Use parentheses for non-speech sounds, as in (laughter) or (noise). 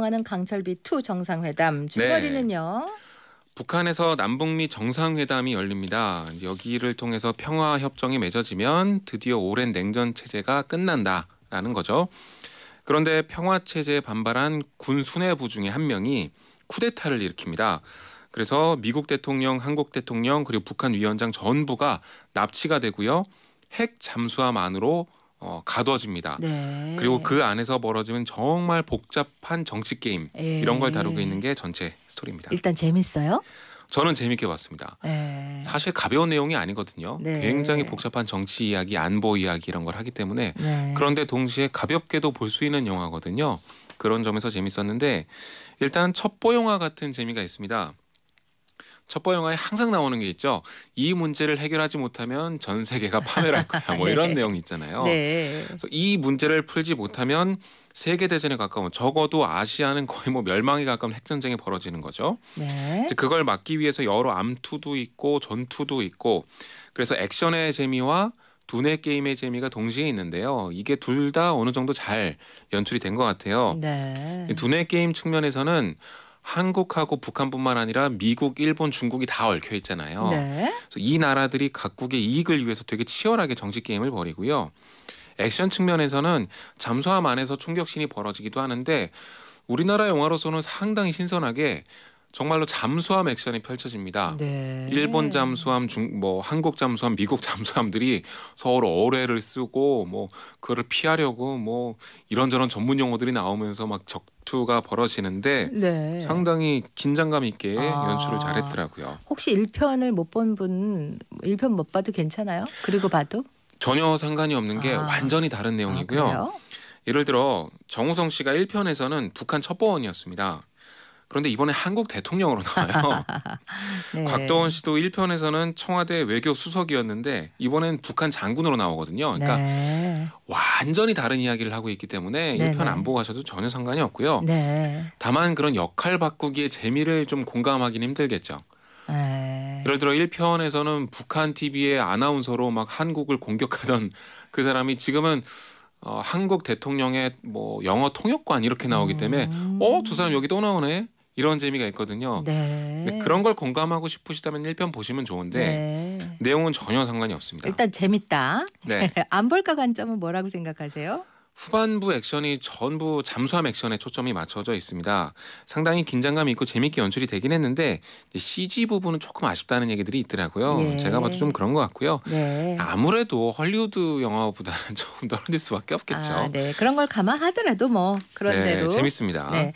하는 강철비 2 정상회담 주거리는요. 네. 북한에서 남북미 정상회담이 열립니다. 여기를 통해서 평화 협정이 맺어지면 드디어 오랜 냉전 체제가 끝난다라는 거죠. 그런데 평화 체제에 반발한 군 수뇌부 중에 한 명이 쿠데타를 일으킵니다. 그래서 미국 대통령, 한국 대통령 그리고 북한 위원장 전부가 납치가 되고요. 핵 잠수함 안으로 어, 가둬집니다. 네. 그리고 그 안에서 벌어지는 정말 복잡한 정치 게임 에이. 예. 이런 걸 다루고 있는 게 전체 스토리입니다. 일단 재밌어요? 저는 재밌게 봤습니다. 에이. 예. 사실 가벼운 내용이 아니거든요. 네. 굉장히 복잡한 정치 이야기, 안보 이야기 이런 걸 하기 때문에 네. 그런데 동시에 가볍게도 볼 수 있는 영화거든요. 그런 점에서 재밌었는데 일단 첩보 영화 같은 재미가 있습니다. 첩보 영화에 항상 나오는 게 있죠. 이 문제를 해결하지 못하면 전 세계가 파멸할 (laughs) 거야. 뭐 네. 이런 내용이 있잖아요. 네. 그래서 이 문제를 풀지 못하면 세계 대전에 가까운 적어도 아시아는 거의 뭐 멸망에 가까운 핵 전쟁이 벌어지는 거죠. 네. 그걸 막기 위해서 여러 암투도 있고 전투도 있고 그래서 액션의 재미와 두뇌 게임의 재미가 동시에 있는데요. 이게 둘 다 어느 정도 잘 연출이 된 것 같아요. 네. 두뇌 게임 측면에서는 한국하고 북한뿐만 아니라 미국, 일본, 중국이 다 얽혀 있잖아요. 네. 그래서 이 나라들이 각국의 이익을 위해서 되게 치열하게 정치 게임을 벌이고요. 액션 측면에서는 잠수함 안에서 총격신이 벌어지기도 하는데 우리나라 영화로서는 상당히 신선하게 정말로 잠수함 액션이 펼쳐집니다. 네. 일본 잠수함, 중, 뭐 한국 잠수함, 미국 (laughs) 잠수함들이 서로 어뢰를 쓰고 뭐 그거를 피하려고 뭐 이런저런 전문 용어들이 나오면서 막 적, 투가 벌어지는데 네. 상당히 긴장감 있게 아. 연출을 잘했더라고요. 혹시 1편을 못 본 분, 1편 못 봐도 괜찮아요? 그리고 봐도? 전혀 상관이 없는 게 아. 완전히 다른 아, 내용이고요. 아, 예를 들어 정우성 씨가 1편에서는 북한 첩보원이었습니다. 그런데 이번에 한국 대통령으로 나와요. (laughs) 네. 곽도원 씨도 1편에서는 청와대 외교 수석이었는데 이번엔 북한 장군으로 나오거든요. 그러니까 네. 완전히 다른 이야기를 하고 있기 때문에 네 1편 안 보고 하셔도 전혀 상관이 없고요. 네. 다만 그런 역할 바꾸기의 재미를 좀 공감하기는 힘들겠죠. 에 네. 예를 들어 1편에서는 북한 TV의 아나운서로 막 한국을 공격하던 그 사람이 지금은 어, 한국 대통령의 뭐 영어 통역관 이렇게 나오기 때문에 음. 어두 사람 여기 또 나오네 이런 재미가 있거든요. 네. 그런 걸 공감하고 싶으시다면 1편 보시면 좋은데 네. 내용은 전혀 상관이 없습니다. 일단 재밌다. 네. (laughs) 안 볼까 관점은 뭐라고 생각하세요? 후반부 액션이 전부 잠수함 액션에 초점이 맞춰져 있습니다. 상당히 긴장감 있고 재밌게 연출이 되긴 했는데 CG 부분은 조금 아쉽다는 얘기들이 있더라고요. 예. 제가 봐도 좀 그런 것 같고요. 예. 아무래도 헐리우드 영화보다는 (laughs) 조금 떨어질 수밖에 없겠죠. 아, 네, 그런 걸 감안하더라도 뭐 그런 네, 대로 재밌습니다. 네.